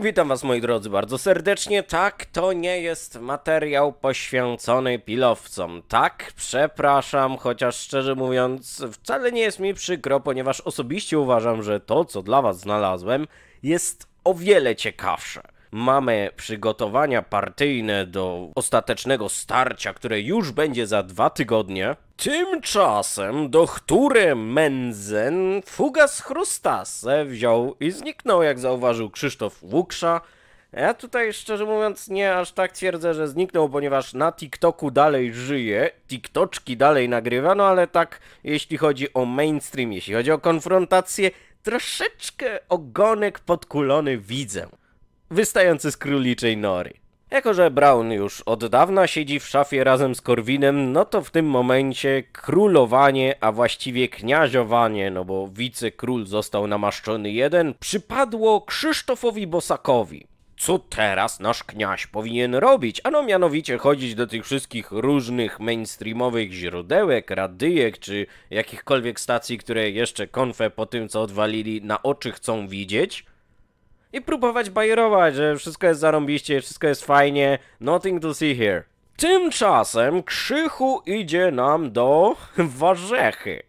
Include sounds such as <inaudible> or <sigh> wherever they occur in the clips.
Witam Was moi drodzy bardzo serdecznie. Tak, to nie jest materiał poświęcony pilowcom. Tak, przepraszam, chociaż szczerze mówiąc wcale nie jest mi przykro, ponieważ osobiście uważam, że to co dla Was znalazłem jest o wiele ciekawsze. Mamy przygotowania partyjne do ostatecznego starcia, które już będzie za dwa tygodnie. Tymczasem doktóry Menzen fuga z Chrustase wziął i zniknął, jak zauważył Krzysztof Łuksza. Ja tutaj szczerze mówiąc nie aż tak twierdzę, że zniknął, ponieważ na TikToku dalej żyje, TikToczki dalej nagrywa, no ale tak jeśli chodzi o mainstream, jeśli chodzi o konfrontację, troszeczkę ogonek podkulony widzę wystający z króliczej nory. Jako, że Brown już od dawna siedzi w szafie razem z Korwinem, no to w tym momencie królowanie, a właściwie kniaziowanie, no bo wicekról został namaszczony jeden, przypadło Krzysztofowi Bosakowi. Co teraz nasz kniaź powinien robić? Ano mianowicie chodzić do tych wszystkich różnych mainstreamowych źródełek, radyjek czy jakichkolwiek stacji, które jeszcze konfę po tym co odwalili na oczy chcą widzieć – i próbować bajerować, że wszystko jest zarąbiście, wszystko jest fajnie, nothing to see here. Tymczasem Krzychu idzie nam do <laughs> Warzechy.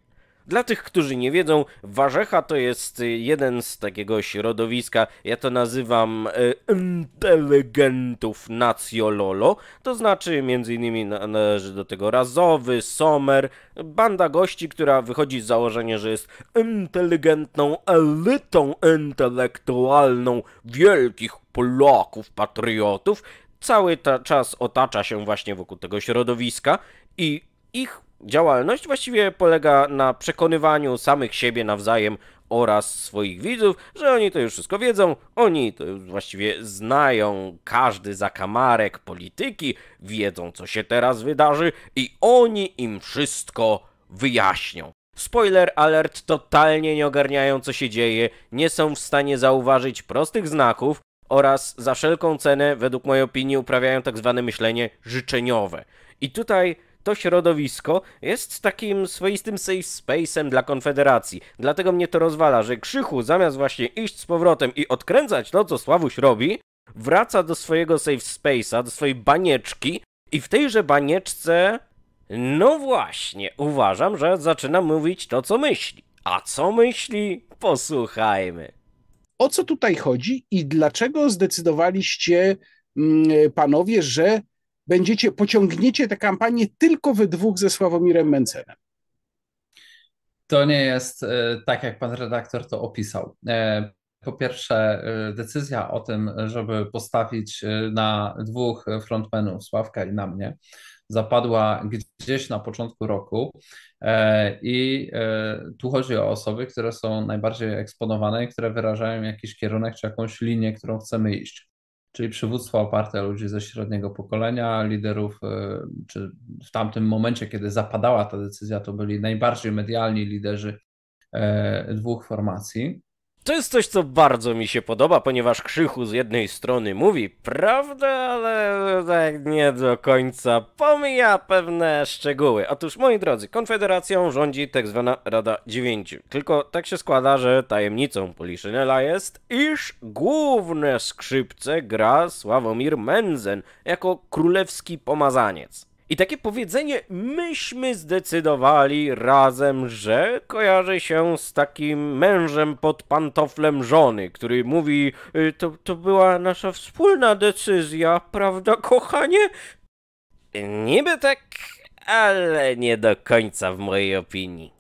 Dla tych, którzy nie wiedzą, warzecha to jest y, jeden z takiego środowiska, ja to nazywam y, inteligentów nacjololo, to znaczy m.in. należy do tego Razowy, Sommer, banda gości, która wychodzi z założenia, że jest inteligentną elitą intelektualną wielkich Polaków, patriotów, cały ta czas otacza się właśnie wokół tego środowiska i ich działalność właściwie polega na przekonywaniu samych siebie nawzajem oraz swoich widzów, że oni to już wszystko wiedzą, oni to właściwie znają każdy zakamarek polityki, wiedzą co się teraz wydarzy i oni im wszystko wyjaśnią. Spoiler alert, totalnie nie ogarniają co się dzieje, nie są w stanie zauważyć prostych znaków oraz za wszelką cenę, według mojej opinii, uprawiają tak zwane myślenie życzeniowe. I tutaj to środowisko jest takim swoistym safe space'em dla Konfederacji. Dlatego mnie to rozwala, że Krzychu zamiast właśnie iść z powrotem i odkręcać to, co Sławuś robi, wraca do swojego safe space'a, do swojej banieczki i w tejże banieczce... No właśnie, uważam, że zaczyna mówić to, co myśli. A co myśli? Posłuchajmy. O co tutaj chodzi i dlaczego zdecydowaliście mm, panowie, że będziecie, pociągniecie tę kampanię tylko wy dwóch ze Sławomirem Mencenem. To nie jest e, tak, jak pan redaktor to opisał. E, po pierwsze, e, decyzja o tym, żeby postawić na dwóch frontmenów, Sławka i na mnie, zapadła gdzieś na początku roku. I tu chodzi o osoby, które są najbardziej eksponowane i które wyrażają jakiś kierunek czy jakąś linię, którą chcemy iść czyli przywództwo oparte ludzi ze średniego pokolenia, liderów, e, czy w tamtym momencie, kiedy zapadała ta decyzja, to byli najbardziej medialni liderzy e, dwóch formacji. To jest coś, co bardzo mi się podoba, ponieważ Krzychu z jednej strony mówi prawdę, ale tak nie do końca pomija pewne szczegóły. Otóż, moi drodzy, Konfederacją rządzi tak zwana Rada Dziewięciu. Tylko tak się składa, że tajemnicą Poliszynela jest, iż główne skrzypce gra Sławomir Menzen jako królewski pomazaniec. I takie powiedzenie myśmy zdecydowali razem, że kojarzy się z takim mężem pod pantoflem żony, który mówi y, to, to była nasza wspólna decyzja, prawda kochanie? Niby tak, ale nie do końca w mojej opinii.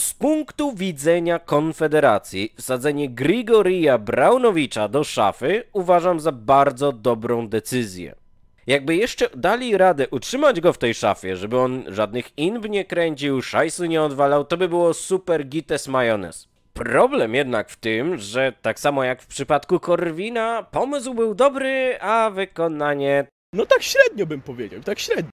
Z punktu widzenia Konfederacji, wsadzenie Grigoria Braunowicza do szafy uważam za bardzo dobrą decyzję. Jakby jeszcze dali radę utrzymać go w tej szafie, żeby on żadnych inb nie kręcił, szajsu nie odwalał, to by było super gites majonez. Problem jednak w tym, że tak samo jak w przypadku Korwina, pomysł był dobry, a wykonanie... No tak średnio bym powiedział, tak średnio.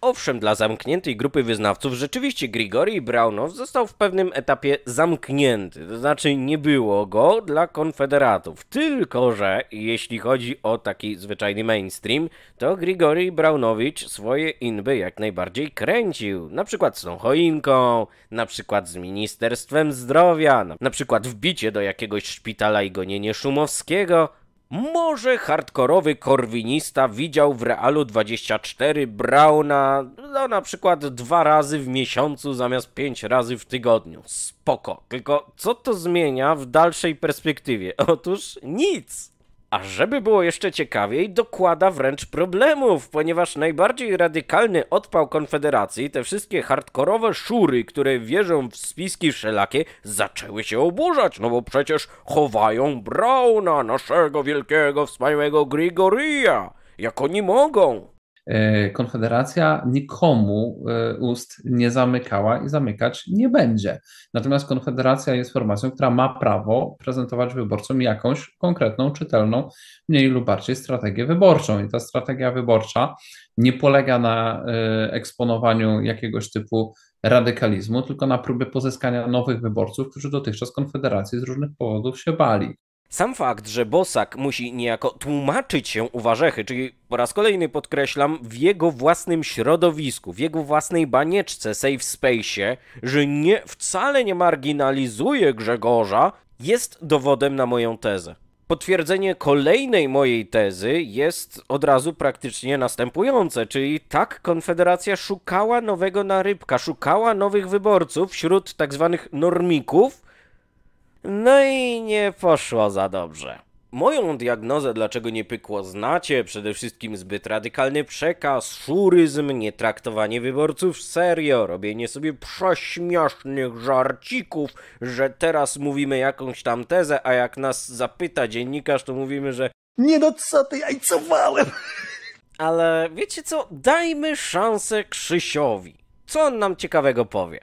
Owszem, dla zamkniętej grupy wyznawców rzeczywiście Grigori Braunow został w pewnym etapie zamknięty, to znaczy nie było go dla konfederatów. Tylko, że jeśli chodzi o taki zwyczajny mainstream, to Grigori Braunowicz swoje inby jak najbardziej kręcił. Na przykład z tą choinką, na przykład z Ministerstwem Zdrowia, na przykład wbicie do jakiegoś szpitala i gonienie Szumowskiego, może hardkorowy korwinista widział w Realu 24 Brauna no, na przykład dwa razy w miesiącu zamiast pięć razy w tygodniu. Spoko. Tylko co to zmienia w dalszej perspektywie? <laughs> Otóż nic. A żeby było jeszcze ciekawiej, dokłada wręcz problemów, ponieważ najbardziej radykalny odpał Konfederacji, te wszystkie hardkorowe szury, które wierzą w spiski wszelakie, zaczęły się oburzać, no bo przecież chowają Brauna, naszego wielkiego, wspaniałego Grigoria, jak oni mogą. E, Konfederacja nikomu e, ust nie zamykała i zamykać nie będzie. Natomiast Konfederacja jest formacją, która ma prawo prezentować wyborcom jakąś konkretną, czytelną, mniej lub bardziej strategię wyborczą. I ta strategia wyborcza nie polega na e, eksponowaniu jakiegoś typu radykalizmu, tylko na próbie pozyskania nowych wyborców, którzy dotychczas Konfederacji z różnych powodów się bali. Sam fakt, że Bosak musi niejako tłumaczyć się u Warzechy, czyli po raz kolejny podkreślam, w jego własnym środowisku, w jego własnej banieczce safe space, że nie, wcale nie marginalizuje Grzegorza, jest dowodem na moją tezę. Potwierdzenie kolejnej mojej tezy jest od razu praktycznie następujące, czyli tak Konfederacja szukała nowego narybka, szukała nowych wyborców wśród tzw. Tak normików, no i nie poszło za dobrze. Moją diagnozę, dlaczego nie pykło, znacie. Przede wszystkim zbyt radykalny przekaz, szuryzm, nietraktowanie wyborców serio, robienie sobie prześmiesznych żarcików, że teraz mówimy jakąś tam tezę, a jak nas zapyta dziennikarz, to mówimy, że nie no co ty, jajcowałem. <laughs> Ale wiecie co, dajmy szansę Krzysiowi. Co on nam ciekawego powie?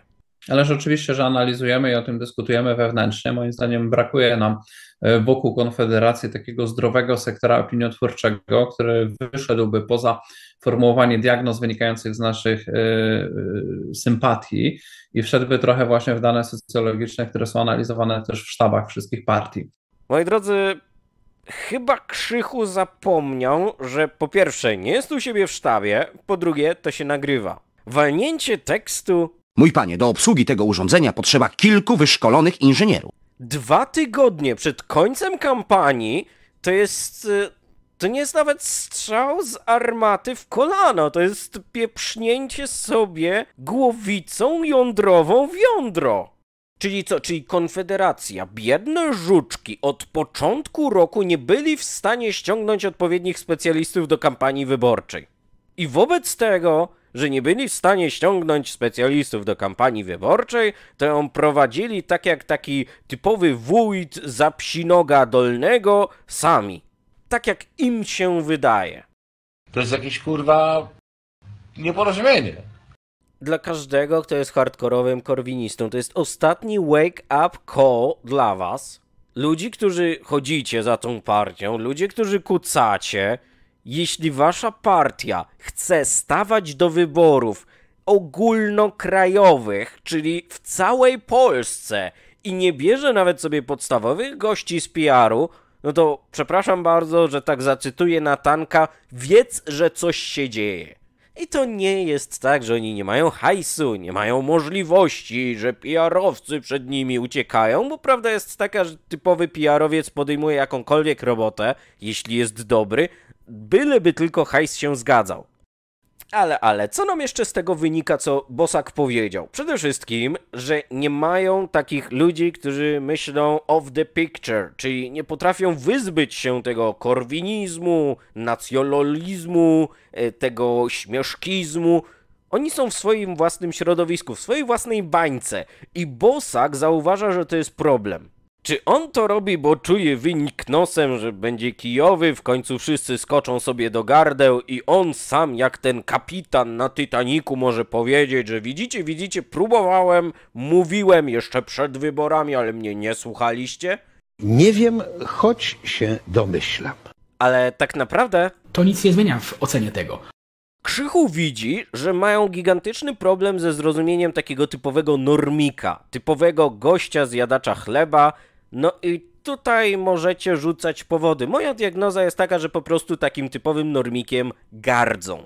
Ależ oczywiście, że analizujemy i o tym dyskutujemy wewnętrznie. Moim zdaniem brakuje nam e, wokół Konfederacji takiego zdrowego sektora opiniotwórczego, który wyszedłby poza formułowanie diagnoz wynikających z naszych e, e, sympatii i wszedłby trochę właśnie w dane socjologiczne, które są analizowane też w sztabach wszystkich partii. Moi drodzy, chyba Krzychu zapomniał, że po pierwsze nie jest u siebie w sztabie, po drugie to się nagrywa. Walnięcie tekstu Mój panie, do obsługi tego urządzenia potrzeba kilku wyszkolonych inżynierów. Dwa tygodnie przed końcem kampanii to jest. Y, to nie jest nawet strzał z armaty w kolano, to jest pieprznięcie sobie głowicą jądrową w jądro. Czyli co, czyli Konfederacja, biedne żuczki od początku roku nie byli w stanie ściągnąć odpowiednich specjalistów do kampanii wyborczej. I wobec tego że nie byli w stanie ściągnąć specjalistów do kampanii wyborczej, to ją prowadzili tak jak taki typowy wójt za psinoga dolnego sami. Tak jak im się wydaje. To jest jakieś kurwa nieporozumienie. Dla każdego, kto jest hardkorowym korwinistą, to jest ostatni wake-up call dla was. Ludzi, którzy chodzicie za tą partią, ludzi, którzy kucacie, jeśli wasza partia chce stawać do wyborów ogólnokrajowych, czyli w całej Polsce, i nie bierze nawet sobie podstawowych gości z PR-u, no to przepraszam bardzo, że tak zacytuję Natanka, wiedz, że coś się dzieje. I to nie jest tak, że oni nie mają hajsu, nie mają możliwości, że PR-owcy przed nimi uciekają, bo prawda jest taka, że typowy PR-owiec podejmuje jakąkolwiek robotę, jeśli jest dobry, Byleby tylko hajs się zgadzał. Ale, ale, co nam jeszcze z tego wynika, co Bosak powiedział? Przede wszystkim, że nie mają takich ludzi, którzy myślą of the picture, czyli nie potrafią wyzbyć się tego korwinizmu, nacjonalizmu, e, tego śmieszkizmu. Oni są w swoim własnym środowisku, w swojej własnej bańce i Bosak zauważa, że to jest problem. Czy on to robi, bo czuje wynik nosem, że będzie kijowy, w końcu wszyscy skoczą sobie do gardeł i on sam jak ten kapitan na Titaniku może powiedzieć, że widzicie, widzicie, próbowałem, mówiłem jeszcze przed wyborami, ale mnie nie słuchaliście? Nie wiem, choć się domyślam. Ale tak naprawdę... To nic nie zmienia w ocenie tego. Krzychu widzi, że mają gigantyczny problem ze zrozumieniem takiego typowego normika, typowego gościa zjadacza chleba, no i tutaj możecie rzucać powody. Moja diagnoza jest taka, że po prostu takim typowym normikiem gardzą.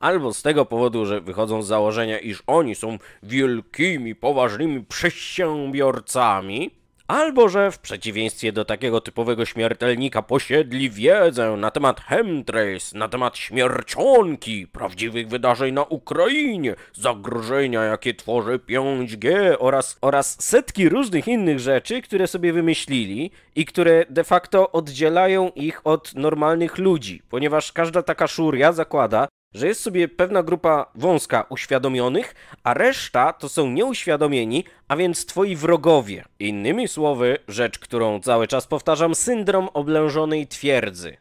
Albo z tego powodu, że wychodzą z założenia, iż oni są wielkimi, poważnymi przedsiębiorcami, albo że w przeciwieństwie do takiego typowego śmiertelnika posiedli wiedzę na temat chemtrails, na temat śmiercionki, prawdziwych wydarzeń na Ukrainie, zagrożenia jakie tworzy 5G oraz, oraz setki różnych innych rzeczy, które sobie wymyślili i które de facto oddzielają ich od normalnych ludzi, ponieważ każda taka szuria zakłada, że jest sobie pewna grupa wąska uświadomionych, a reszta to są nieuświadomieni, a więc twoi wrogowie. Innymi słowy, rzecz, którą cały czas powtarzam, syndrom oblężonej twierdzy.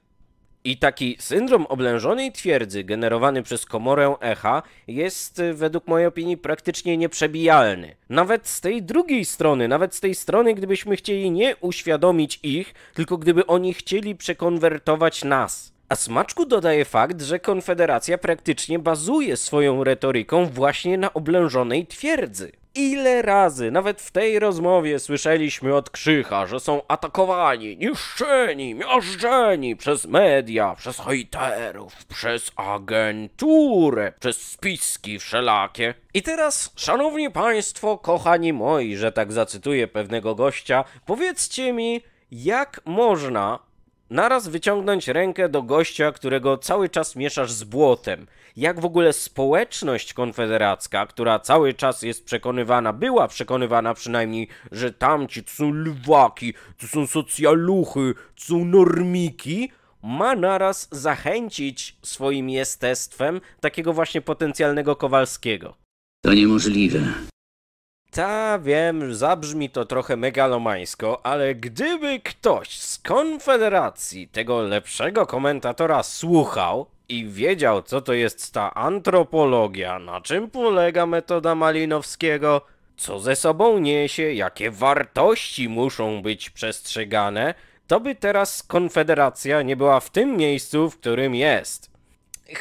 I taki syndrom oblężonej twierdzy generowany przez komorę echa jest y, według mojej opinii praktycznie nieprzebijalny. Nawet z tej drugiej strony, nawet z tej strony, gdybyśmy chcieli nie uświadomić ich, tylko gdyby oni chcieli przekonwertować nas. A smaczku dodaje fakt, że Konfederacja praktycznie bazuje swoją retoryką właśnie na oblężonej twierdzy. Ile razy, nawet w tej rozmowie, słyszeliśmy od Krzycha, że są atakowani, niszczeni, miażdżeni przez media, przez hejterów, przez agenturę, przez spiski wszelakie. I teraz, szanowni państwo, kochani moi, że tak zacytuję pewnego gościa, powiedzcie mi, jak można naraz wyciągnąć rękę do gościa, którego cały czas mieszasz z błotem. Jak w ogóle społeczność konfederacka, która cały czas jest przekonywana, była przekonywana przynajmniej, że tamci to są lwaki, to są socjaluchy, to są normiki, ma naraz zachęcić swoim jestestwem takiego właśnie potencjalnego Kowalskiego. To niemożliwe. Ta, wiem, zabrzmi to trochę megalomańsko, ale gdyby ktoś z Konfederacji tego lepszego komentatora słuchał i wiedział, co to jest ta antropologia, na czym polega metoda Malinowskiego, co ze sobą niesie, jakie wartości muszą być przestrzegane, to by teraz Konfederacja nie była w tym miejscu, w którym jest.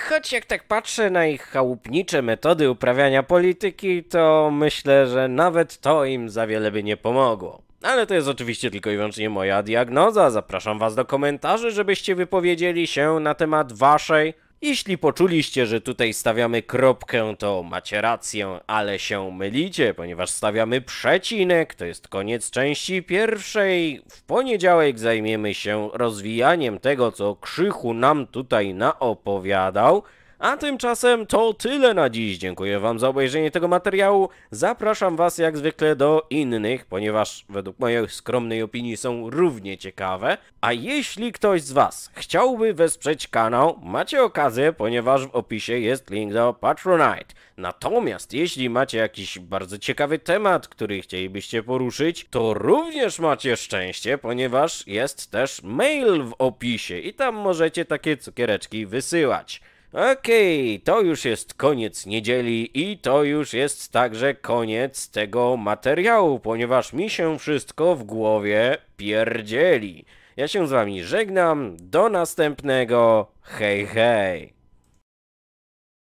Choć jak tak patrzę na ich chałupnicze metody uprawiania polityki, to myślę, że nawet to im za wiele by nie pomogło. Ale to jest oczywiście tylko i wyłącznie moja diagnoza. Zapraszam Was do komentarzy, żebyście wypowiedzieli się na temat Waszej jeśli poczuliście, że tutaj stawiamy kropkę, to macie rację, ale się mylicie, ponieważ stawiamy przecinek, to jest koniec części pierwszej. W poniedziałek zajmiemy się rozwijaniem tego, co Krzychu nam tutaj naopowiadał. A tymczasem to tyle na dziś. Dziękuję Wam za obejrzenie tego materiału. Zapraszam Was jak zwykle do innych, ponieważ według mojej skromnej opinii są równie ciekawe. A jeśli ktoś z Was chciałby wesprzeć kanał, macie okazję, ponieważ w opisie jest link do Patronite. Natomiast jeśli macie jakiś bardzo ciekawy temat, który chcielibyście poruszyć, to również macie szczęście, ponieważ jest też mail w opisie i tam możecie takie cukiereczki wysyłać. Okej, okay, to już jest koniec niedzieli i to już jest także koniec tego materiału, ponieważ mi się wszystko w głowie pierdzieli. Ja się z wami żegnam, do następnego, hej hej!